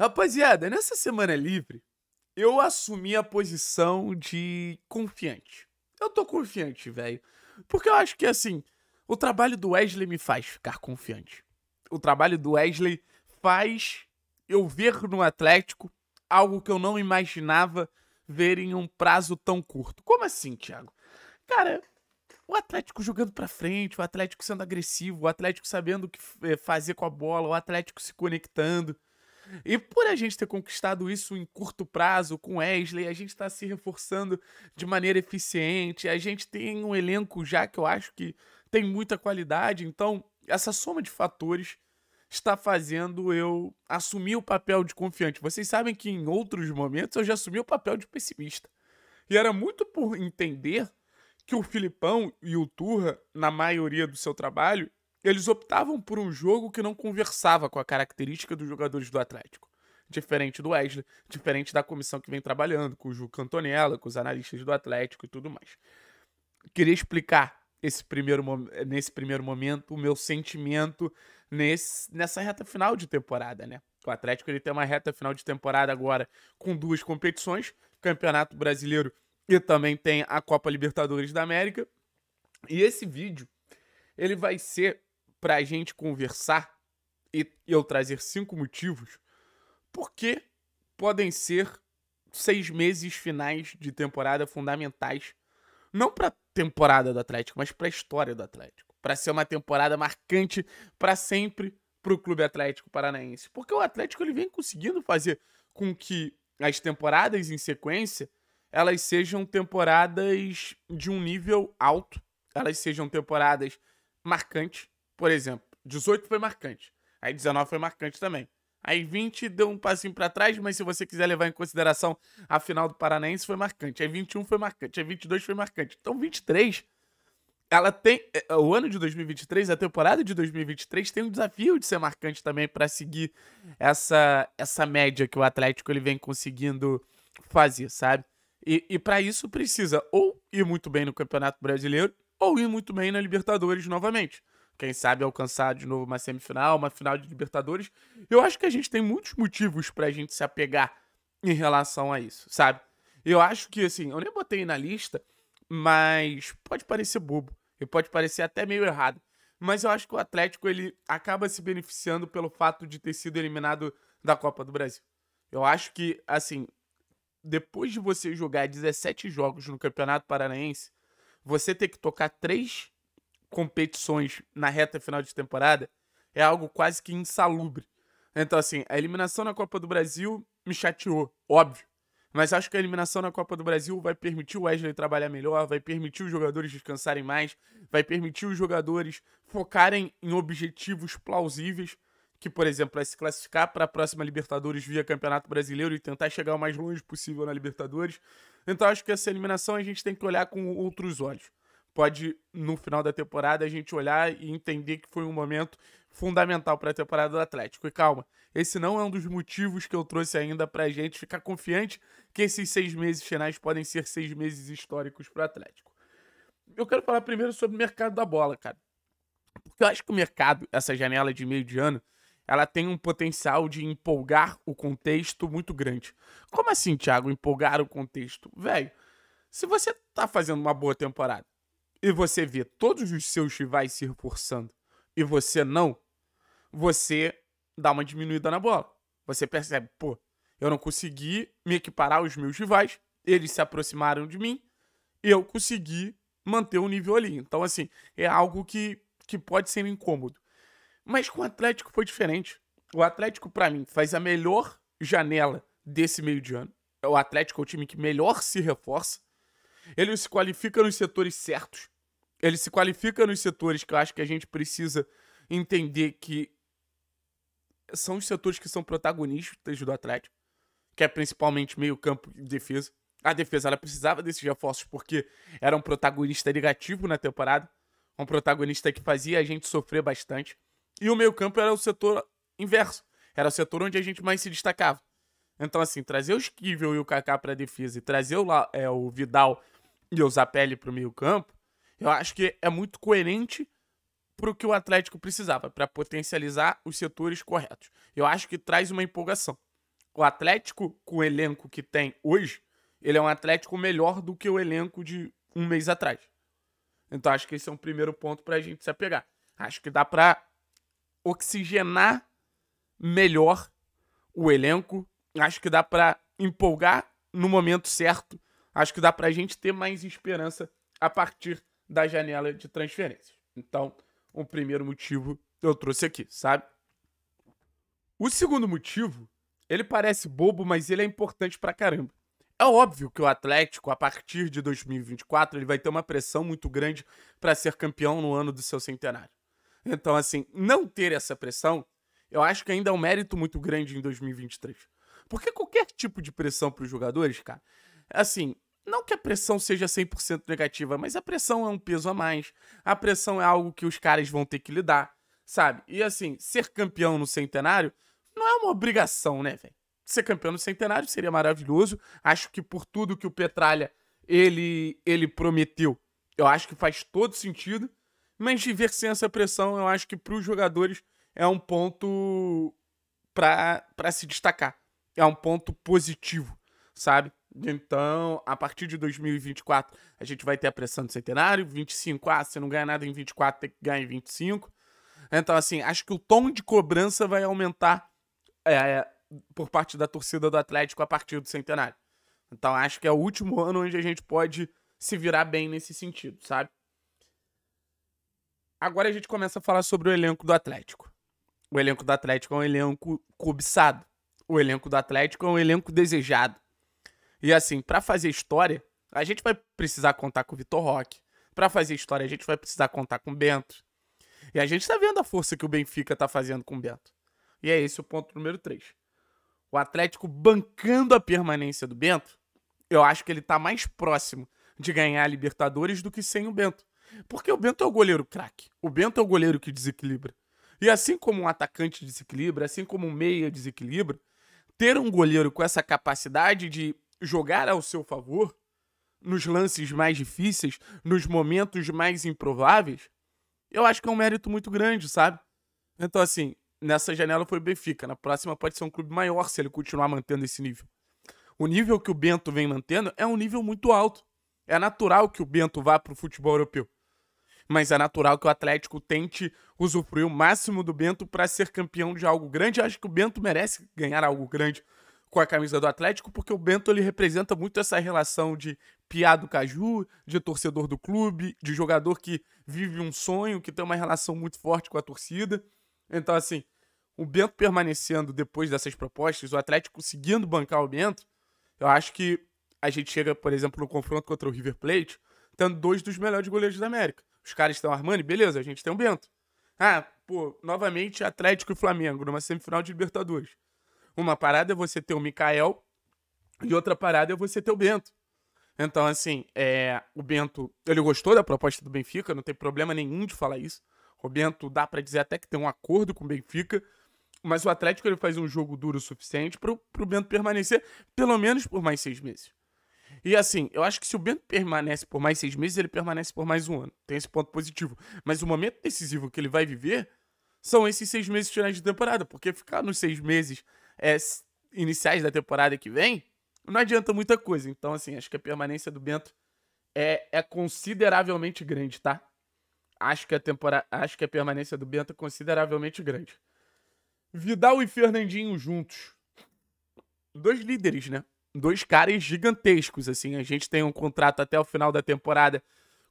Rapaziada, nessa semana livre, eu assumi a posição de confiante. Eu tô confiante, velho. Porque eu acho que, assim, o trabalho do Wesley me faz ficar confiante. O trabalho do Wesley faz eu ver no Atlético algo que eu não imaginava ver em um prazo tão curto. Como assim, Thiago? Cara, o Atlético jogando pra frente, o Atlético sendo agressivo, o Atlético sabendo o que eh, fazer com a bola, o Atlético se conectando. E por a gente ter conquistado isso em curto prazo com Wesley, a gente está se reforçando de maneira eficiente, a gente tem um elenco já que eu acho que tem muita qualidade, então essa soma de fatores está fazendo eu assumir o papel de confiante. Vocês sabem que em outros momentos eu já assumi o papel de pessimista. E era muito por entender que o Filipão e o Turra, na maioria do seu trabalho, eles optavam por um jogo que não conversava com a característica dos jogadores do Atlético. Diferente do Wesley, diferente da comissão que vem trabalhando, com o Ju Cantonella, com os analistas do Atlético e tudo mais. Queria explicar esse primeiro, nesse primeiro momento o meu sentimento nesse, nessa reta final de temporada, né? O Atlético ele tem uma reta final de temporada agora com duas competições, Campeonato Brasileiro e também tem a Copa Libertadores da América. E esse vídeo ele vai ser para a gente conversar e eu trazer cinco motivos porque podem ser seis meses finais de temporada fundamentais, não para a temporada do Atlético, mas para a história do Atlético, para ser uma temporada marcante para sempre para o Clube Atlético Paranaense, porque o Atlético ele vem conseguindo fazer com que as temporadas em sequência elas sejam temporadas de um nível alto, elas sejam temporadas marcantes, por exemplo, 18 foi marcante. Aí 19 foi marcante também. Aí 20 deu um passinho para trás, mas se você quiser levar em consideração a final do Paranaense, foi marcante. Aí 21 foi marcante. Aí 22 foi marcante. Então 23, ela tem. É, é, o ano de 2023, a temporada de 2023, tem um desafio de ser marcante também para seguir essa, essa média que o Atlético ele vem conseguindo fazer, sabe? E, e para isso precisa ou ir muito bem no Campeonato Brasileiro ou ir muito bem na Libertadores novamente quem sabe, alcançar de novo uma semifinal, uma final de Libertadores. Eu acho que a gente tem muitos motivos para a gente se apegar em relação a isso, sabe? Eu acho que, assim, eu nem botei na lista, mas pode parecer bobo. E pode parecer até meio errado. Mas eu acho que o Atlético ele acaba se beneficiando pelo fato de ter sido eliminado da Copa do Brasil. Eu acho que, assim, depois de você jogar 17 jogos no Campeonato Paranaense, você ter que tocar três competições na reta final de temporada é algo quase que insalubre. Então, assim, a eliminação na Copa do Brasil me chateou, óbvio. Mas acho que a eliminação na Copa do Brasil vai permitir o Wesley trabalhar melhor, vai permitir os jogadores descansarem mais, vai permitir os jogadores focarem em objetivos plausíveis, que, por exemplo, é se classificar para a próxima Libertadores via Campeonato Brasileiro e tentar chegar o mais longe possível na Libertadores. Então acho que essa eliminação a gente tem que olhar com outros olhos pode, no final da temporada, a gente olhar e entender que foi um momento fundamental para a temporada do Atlético. E calma, esse não é um dos motivos que eu trouxe ainda para a gente ficar confiante que esses seis meses finais podem ser seis meses históricos para o Atlético. Eu quero falar primeiro sobre o mercado da bola, cara. Porque eu acho que o mercado, essa janela de meio de ano, ela tem um potencial de empolgar o contexto muito grande. Como assim, Thiago, empolgar o contexto? Velho, se você tá fazendo uma boa temporada, e você vê todos os seus rivais se reforçando e você não, você dá uma diminuída na bola. Você percebe, pô, eu não consegui me equiparar aos meus rivais, eles se aproximaram de mim, eu consegui manter o nível ali. Então, assim, é algo que, que pode ser incômodo. Mas com o Atlético foi diferente. O Atlético, para mim, faz a melhor janela desse meio de ano. O Atlético é o time que melhor se reforça. Ele se qualifica nos setores certos. Ele se qualifica nos setores que eu acho que a gente precisa entender que são os setores que são protagonistas do Atlético, que é principalmente meio-campo e defesa. A defesa ela precisava desses reforços porque era um protagonista negativo na temporada, um protagonista que fazia a gente sofrer bastante. E o meio-campo era o setor inverso, era o setor onde a gente mais se destacava. Então, assim, trazer o Esquivel e o Kaká para a defesa e trazer o, é, o Vidal e usar pele para o meio campo, eu acho que é muito coerente para o que o Atlético precisava, para potencializar os setores corretos. Eu acho que traz uma empolgação. O Atlético, com o elenco que tem hoje, ele é um Atlético melhor do que o elenco de um mês atrás. Então acho que esse é um primeiro ponto para a gente se apegar. Acho que dá para oxigenar melhor o elenco. Acho que dá para empolgar no momento certo acho que dá para a gente ter mais esperança a partir da janela de transferências. Então, o primeiro motivo eu trouxe aqui, sabe? O segundo motivo, ele parece bobo, mas ele é importante pra caramba. É óbvio que o Atlético, a partir de 2024, ele vai ter uma pressão muito grande para ser campeão no ano do seu centenário. Então, assim, não ter essa pressão, eu acho que ainda é um mérito muito grande em 2023. Porque qualquer tipo de pressão para os jogadores, cara, assim, que a pressão seja 100% negativa, mas a pressão é um peso a mais. A pressão é algo que os caras vão ter que lidar, sabe? E assim, ser campeão no centenário não é uma obrigação, né, velho? Ser campeão no centenário seria maravilhoso. Acho que por tudo que o Petralha ele ele prometeu, eu acho que faz todo sentido. Mas viver sem essa pressão, eu acho que para os jogadores é um ponto para se destacar. É um ponto positivo, sabe? Então, a partir de 2024, a gente vai ter a pressão do centenário. 25, ah, você não ganha nada em 24, tem que ganhar em 25. Então, assim, acho que o tom de cobrança vai aumentar é, é, por parte da torcida do Atlético a partir do centenário. Então, acho que é o último ano onde a gente pode se virar bem nesse sentido, sabe? Agora a gente começa a falar sobre o elenco do Atlético. O elenco do Atlético é um elenco cobiçado. O elenco do Atlético é um elenco desejado. E assim, para fazer história, a gente vai precisar contar com o Vitor Roque. Para fazer história, a gente vai precisar contar com o Bento. E a gente tá vendo a força que o Benfica tá fazendo com o Bento. E é esse o ponto número 3. O Atlético bancando a permanência do Bento, eu acho que ele tá mais próximo de ganhar a Libertadores do que sem o Bento. Porque o Bento é o goleiro craque. O Bento é o goleiro que desequilibra. E assim como um atacante desequilibra, assim como um meia desequilibra, ter um goleiro com essa capacidade de jogar ao seu favor, nos lances mais difíceis, nos momentos mais improváveis, eu acho que é um mérito muito grande, sabe? Então, assim, nessa janela foi o Benfica. Na próxima pode ser um clube maior se ele continuar mantendo esse nível. O nível que o Bento vem mantendo é um nível muito alto. É natural que o Bento vá para o futebol europeu. Mas é natural que o Atlético tente usufruir o máximo do Bento para ser campeão de algo grande. Eu acho que o Bento merece ganhar algo grande com a camisa do Atlético, porque o Bento ele representa muito essa relação de piá do caju, de torcedor do clube, de jogador que vive um sonho, que tem uma relação muito forte com a torcida. Então, assim, o Bento permanecendo depois dessas propostas, o Atlético conseguindo bancar o Bento, eu acho que a gente chega, por exemplo, no confronto contra o River Plate, tendo dois dos melhores goleiros da América. Os caras estão armando beleza, a gente tem o Bento. Ah, pô, novamente Atlético e Flamengo numa semifinal de Libertadores. Uma parada é você ter o Mikael e outra parada é você ter o Bento. Então, assim, é, o Bento, ele gostou da proposta do Benfica, não tem problema nenhum de falar isso. O Bento dá para dizer até que tem um acordo com o Benfica, mas o Atlético ele faz um jogo duro o suficiente para o Bento permanecer pelo menos por mais seis meses. E assim, eu acho que se o Bento permanece por mais seis meses, ele permanece por mais um ano. Tem esse ponto positivo. Mas o momento decisivo que ele vai viver são esses seis meses finais de temporada, porque ficar nos seis meses é, iniciais da temporada que vem, não adianta muita coisa. Então, assim, acho que a permanência do Bento é, é consideravelmente grande, tá? Acho que, a temporada, acho que a permanência do Bento é consideravelmente grande. Vidal e Fernandinho juntos. Dois líderes, né? Dois caras gigantescos, assim. A gente tem um contrato até o final da temporada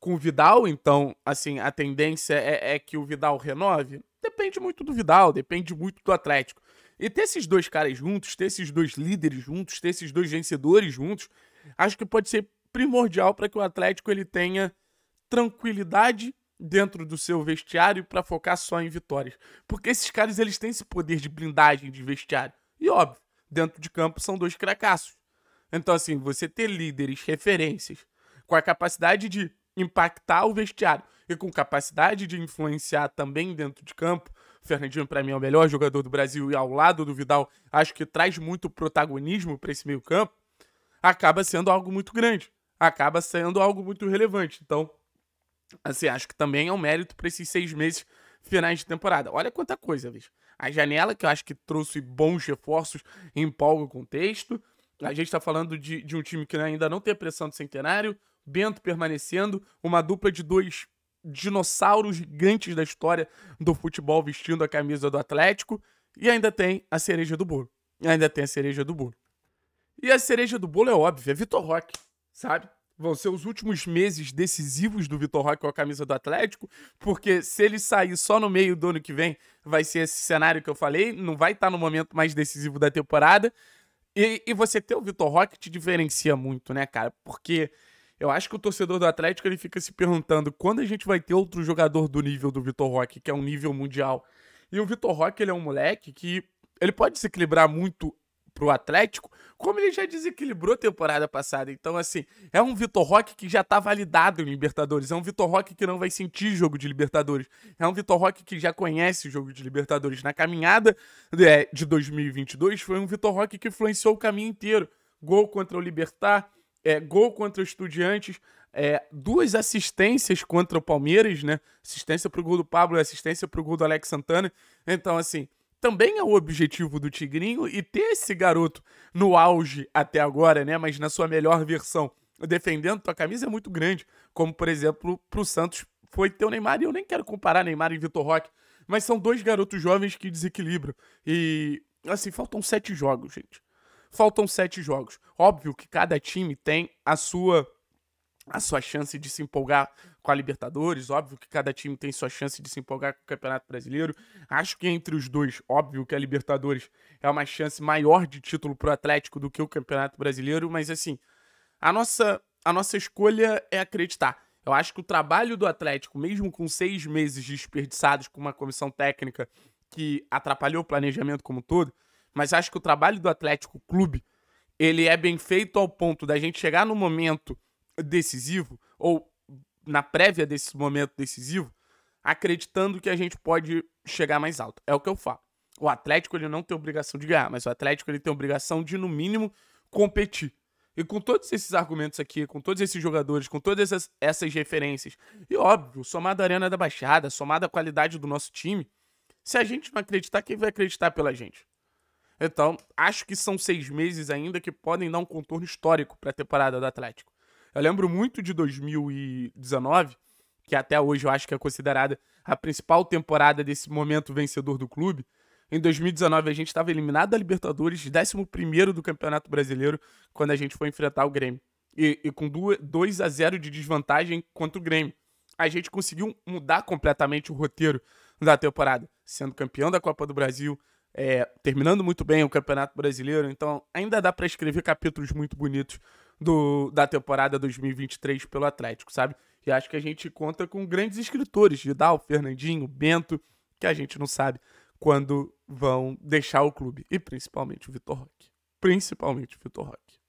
com o Vidal, então, assim, a tendência é, é que o Vidal renove. Depende muito do Vidal, depende muito do Atlético. E ter esses dois caras juntos, ter esses dois líderes juntos, ter esses dois vencedores juntos, acho que pode ser primordial para que o Atlético ele tenha tranquilidade dentro do seu vestiário para focar só em vitórias. Porque esses caras eles têm esse poder de blindagem de vestiário. E óbvio, dentro de campo são dois cracassos. Então assim, você ter líderes, referências com a capacidade de impactar o vestiário e com capacidade de influenciar também dentro de campo, Fernandinho, para mim, é o melhor jogador do Brasil e ao lado do Vidal, acho que traz muito protagonismo para esse meio-campo. Acaba sendo algo muito grande, acaba sendo algo muito relevante. Então, assim, acho que também é um mérito para esses seis meses finais de temporada. Olha quanta coisa, bicho. A janela, que eu acho que trouxe bons reforços, empolga o contexto. A gente está falando de, de um time que ainda não tem a pressão do centenário, Bento permanecendo, uma dupla de dois dinossauros gigantes da história do futebol vestindo a camisa do Atlético. E ainda tem a cereja do bolo. E ainda tem a cereja do bolo. E a cereja do bolo é óbvia, é Vitor Roque, sabe? Vão ser os últimos meses decisivos do Vitor Roque com a camisa do Atlético, porque se ele sair só no meio do ano que vem, vai ser esse cenário que eu falei, não vai estar tá no momento mais decisivo da temporada. E, e você ter o Vitor Roque te diferencia muito, né, cara? Porque eu acho que o torcedor do Atlético ele fica se perguntando quando a gente vai ter outro jogador do nível do Vitor Roque, que é um nível mundial. E o Vitor Roque ele é um moleque que ele pode se equilibrar muito pro Atlético, como ele já desequilibrou temporada passada. Então, assim, é um Vitor Roque que já tá validado em Libertadores. É um Vitor Roque que não vai sentir jogo de Libertadores. É um Vitor Roque que já conhece jogo de Libertadores. Na caminhada é, de 2022, foi um Vitor Roque que influenciou o caminho inteiro. Gol contra o Libertar, é, gol contra o Estudiantes, é, duas assistências contra o Palmeiras, né? Assistência para o gol do Pablo e assistência para o gol do Alex Santana. Então, assim, também é o objetivo do Tigrinho e ter esse garoto no auge até agora, né? Mas na sua melhor versão, defendendo tua camisa é muito grande. Como, por exemplo, para o Santos foi ter o Neymar, e eu nem quero comparar Neymar e Vitor Roque, mas são dois garotos jovens que desequilibram. E, assim, faltam sete jogos, gente. Faltam sete jogos. Óbvio que cada time tem a sua a sua chance de se empolgar com a Libertadores, óbvio que cada time tem sua chance de se empolgar com o Campeonato Brasileiro. Acho que entre os dois, óbvio que a Libertadores é uma chance maior de título para o Atlético do que o Campeonato Brasileiro, mas assim, a nossa a nossa escolha é acreditar. Eu acho que o trabalho do Atlético, mesmo com seis meses desperdiçados com uma comissão técnica que atrapalhou o planejamento como um todo, mas acho que o trabalho do Atlético Clube ele é bem feito ao ponto da gente chegar no momento decisivo ou na prévia desse momento decisivo, acreditando que a gente pode chegar mais alto. É o que eu falo. O Atlético ele não tem obrigação de ganhar, mas o Atlético ele tem obrigação de no mínimo competir. E com todos esses argumentos aqui, com todos esses jogadores, com todas essas, essas referências, e óbvio, somado à Arena da Baixada, somado à qualidade do nosso time, se a gente não acreditar, quem vai acreditar pela gente? Então, acho que são seis meses ainda que podem dar um contorno histórico para a temporada do Atlético. Eu lembro muito de 2019, que até hoje eu acho que é considerada a principal temporada desse momento vencedor do clube. Em 2019, a gente estava eliminado da Libertadores, 11 do Campeonato Brasileiro, quando a gente foi enfrentar o Grêmio. E, e com 2 a 0 de desvantagem contra o Grêmio. A gente conseguiu mudar completamente o roteiro da temporada, sendo campeão da Copa do Brasil, é, terminando muito bem o Campeonato Brasileiro, então ainda dá para escrever capítulos muito bonitos do, da temporada 2023 pelo Atlético, sabe? E acho que a gente conta com grandes escritores, Vidal, Fernandinho, Bento, que a gente não sabe quando vão deixar o clube. E principalmente o Vitor Roque. Principalmente o Vitor Roque.